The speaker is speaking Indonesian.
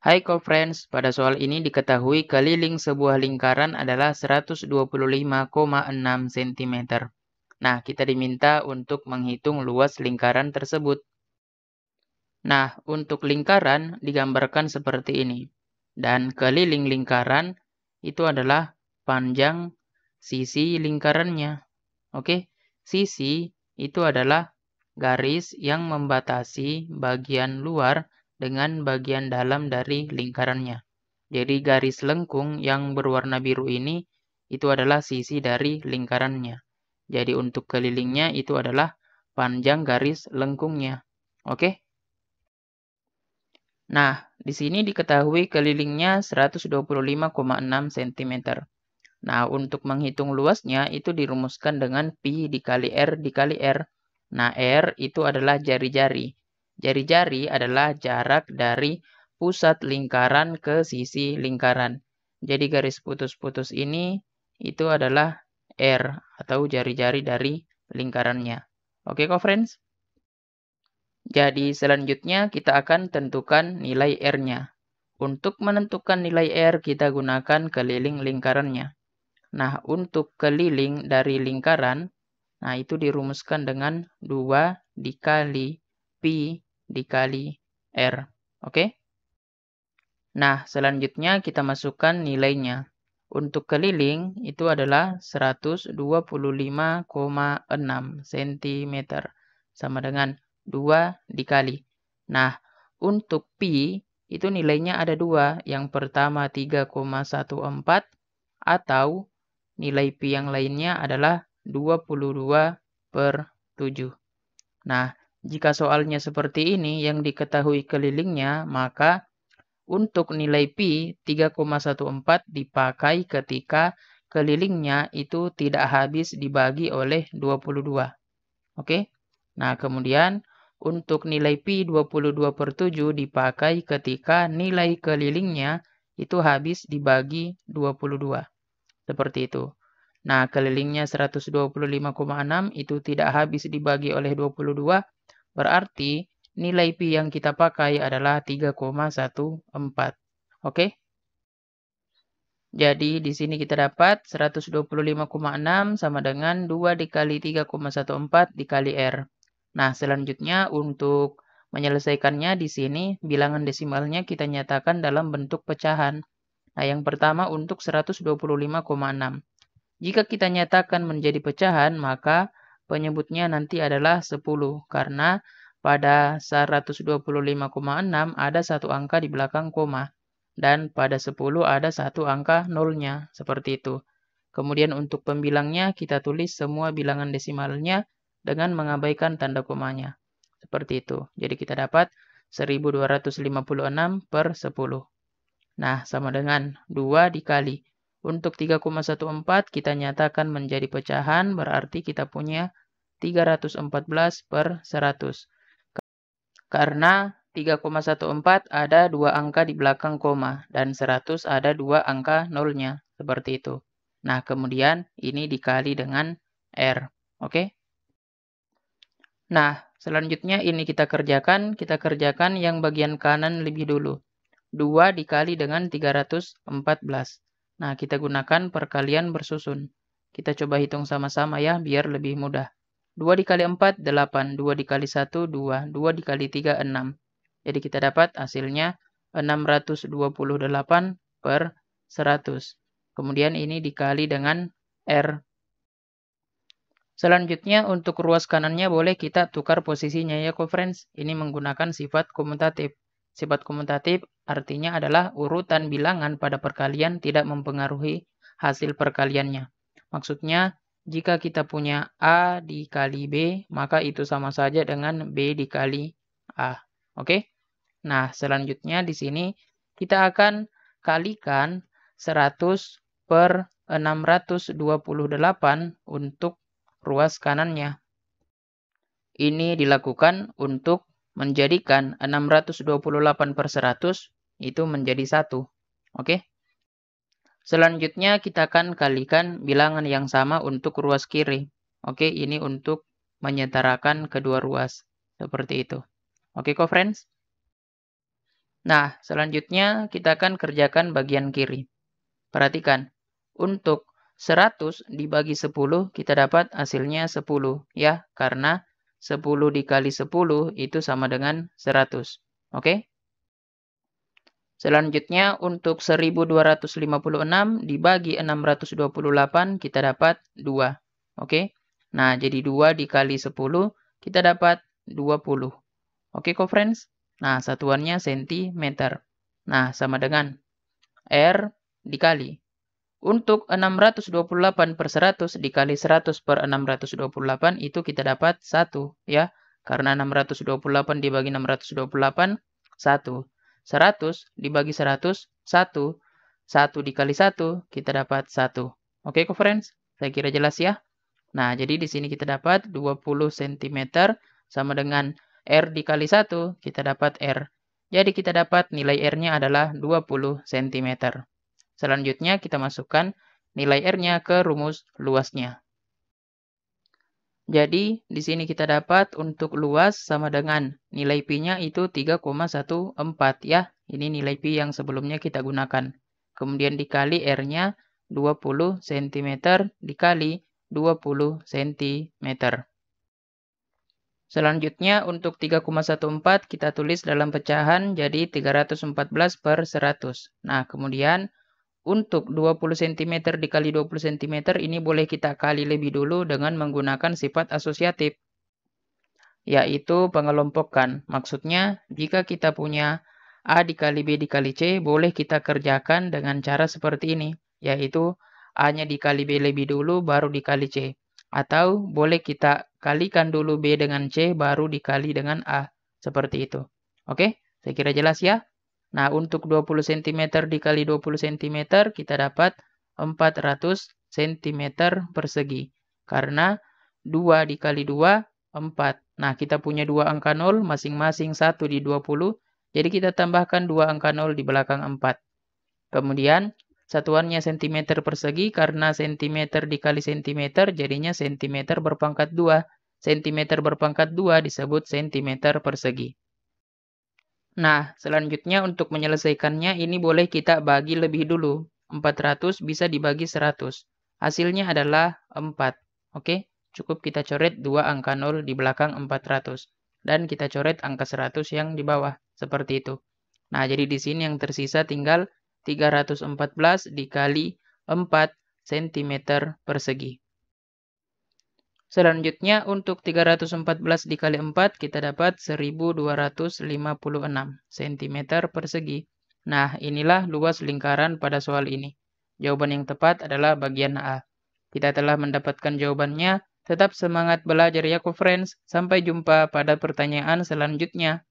Hai co-friends, pada soal ini diketahui keliling sebuah lingkaran adalah 125,6 cm. Nah, kita diminta untuk menghitung luas lingkaran tersebut. Nah, untuk lingkaran digambarkan seperti ini. Dan keliling lingkaran itu adalah panjang sisi lingkarannya. Oke, sisi itu adalah garis yang membatasi bagian luar dengan bagian dalam dari lingkarannya. Jadi garis lengkung yang berwarna biru ini itu adalah sisi dari lingkarannya. Jadi untuk kelilingnya itu adalah panjang garis lengkungnya. Oke? Nah, di sini diketahui kelilingnya 125,6 cm. Nah, untuk menghitung luasnya itu dirumuskan dengan pi dikali r dikali r. Nah, r itu adalah jari-jari. Jari-jari adalah jarak dari pusat lingkaran ke sisi lingkaran. Jadi garis putus-putus ini itu adalah R atau jari-jari dari lingkarannya. Oke kok friends? Jadi selanjutnya kita akan tentukan nilai R-nya. Untuk menentukan nilai R kita gunakan keliling lingkarannya. Nah untuk keliling dari lingkaran, nah itu dirumuskan dengan 2 dikali pi dikali R. Oke? Okay? Nah, selanjutnya kita masukkan nilainya. Untuk keliling itu adalah 125,6 cm sama dengan 2 dikali. Nah, untuk pi itu nilainya ada dua. Yang pertama 3,14 atau nilai pi yang lainnya adalah 22 per 7. Nah, jika soalnya seperti ini yang diketahui kelilingnya, maka untuk nilai pi 3,14 dipakai ketika kelilingnya itu tidak habis dibagi oleh 22. Oke? Nah, kemudian untuk nilai pi 22 7 dipakai ketika nilai kelilingnya itu habis dibagi 22. Seperti itu. Nah, kelilingnya 125,6 itu tidak habis dibagi oleh 22, Berarti nilai pi yang kita pakai adalah 3,14. Oke? Okay? Jadi di sini kita dapat 125,6 sama dengan 2 dikali 3,14 dikali R. Nah, selanjutnya untuk menyelesaikannya di sini bilangan desimalnya kita nyatakan dalam bentuk pecahan. Nah, yang pertama untuk 125,6. Jika kita nyatakan menjadi pecahan, maka penyebutnya nanti adalah 10 karena pada 125,6 ada satu angka di belakang koma dan pada 10 ada satu angka nolnya seperti itu. Kemudian untuk pembilangnya kita tulis semua bilangan desimalnya dengan mengabaikan tanda komanya. Seperti itu. Jadi kita dapat 1256 per 10. Nah, sama dengan 2 dikali. Untuk 3,14 kita nyatakan menjadi pecahan, berarti kita punya 314 per 100. Karena 3,14 ada dua angka di belakang koma dan 100 ada dua angka nolnya, seperti itu. Nah, kemudian ini dikali dengan R, oke? Okay? Nah, selanjutnya ini kita kerjakan, kita kerjakan yang bagian kanan lebih dulu. 2 dikali dengan 314. Nah, kita gunakan perkalian bersusun. Kita coba hitung sama-sama ya, biar lebih mudah. 2 dikali 4, 8. 2 dikali 1, 2. 2 dikali 3, 6. Jadi kita dapat hasilnya 628 per 100. Kemudian ini dikali dengan R. Selanjutnya untuk ruas kanannya boleh kita tukar posisinya ya conference. Ini menggunakan sifat komutatif. Sifat komutatif artinya adalah urutan bilangan pada perkalian tidak mempengaruhi hasil perkaliannya. Maksudnya jika kita punya A dikali B, maka itu sama saja dengan B dikali A. Oke? Nah, selanjutnya di sini kita akan kalikan 100 per 628 untuk ruas kanannya. Ini dilakukan untuk menjadikan 628 per 100 itu menjadi satu. Oke? Selanjutnya kita akan kalikan bilangan yang sama untuk ruas kiri. Oke, ini untuk menyetarakan kedua ruas. Seperti itu. Oke kok friends? Nah, selanjutnya kita akan kerjakan bagian kiri. Perhatikan, untuk 100 dibagi 10 kita dapat hasilnya 10 ya, karena 10 dikali 10 itu sama dengan 100. Oke? Selanjutnya untuk 1256 dibagi 628 kita dapat 2. Oke. Nah, jadi 2 dikali 10 kita dapat 20. Oke, okay, friends? Nah, satuannya sentimeter. Nah, sama dengan R dikali. Untuk 628 per 100 dikali 100 per 628 itu kita dapat 1 ya. Karena 628 dibagi 628, 1. 100 dibagi 100, 1. 1 dikali 1, kita dapat 1. Oke, okay, friends? Saya kira jelas ya. Nah, jadi di sini kita dapat 20 cm sama dengan R dikali 1, kita dapat R. Jadi kita dapat nilai R-nya adalah 20 cm. Selanjutnya kita masukkan nilai R-nya ke rumus luasnya. Jadi, di sini kita dapat untuk luas sama dengan nilai P-nya itu 3,14 ya. Ini nilai pi yang sebelumnya kita gunakan. Kemudian dikali R-nya 20 cm dikali 20 cm. Selanjutnya untuk 3,14 kita tulis dalam pecahan jadi 314 per 100. Nah kemudian untuk 20 cm dikali 20 cm ini boleh kita kali lebih dulu dengan menggunakan sifat asosiatif, yaitu pengelompokan. Maksudnya, jika kita punya A dikali B dikali C, boleh kita kerjakan dengan cara seperti ini, yaitu A-nya dikali B lebih dulu, baru dikali C. Atau boleh kita kalikan dulu B dengan C, baru dikali dengan A. Seperti itu. Oke, saya kira jelas ya. Nah, untuk 20 cm dikali 20 cm, kita dapat 400 cm persegi. Karena 2 dikali 2, 4. Nah, kita punya dua angka 0, masing-masing 1 di 20. Jadi kita tambahkan dua angka 0 di belakang 4. Kemudian, satuannya cm persegi karena cm dikali cm jadinya cm berpangkat 2. Cm berpangkat 2 disebut cm persegi. Nah, selanjutnya untuk menyelesaikannya ini boleh kita bagi lebih dulu. 400 bisa dibagi 100. Hasilnya adalah 4. Oke, cukup kita coret 2 angka 0 di belakang 400. Dan kita coret angka 100 yang di bawah, seperti itu. Nah, jadi di sini yang tersisa tinggal 314 dikali 4 cm persegi. Selanjutnya untuk 314 dikali 4 kita dapat 1256 cm persegi. Nah, inilah luas lingkaran pada soal ini. Jawaban yang tepat adalah bagian A. Kita telah mendapatkan jawabannya. Tetap semangat belajar ya, friends. Sampai jumpa pada pertanyaan selanjutnya.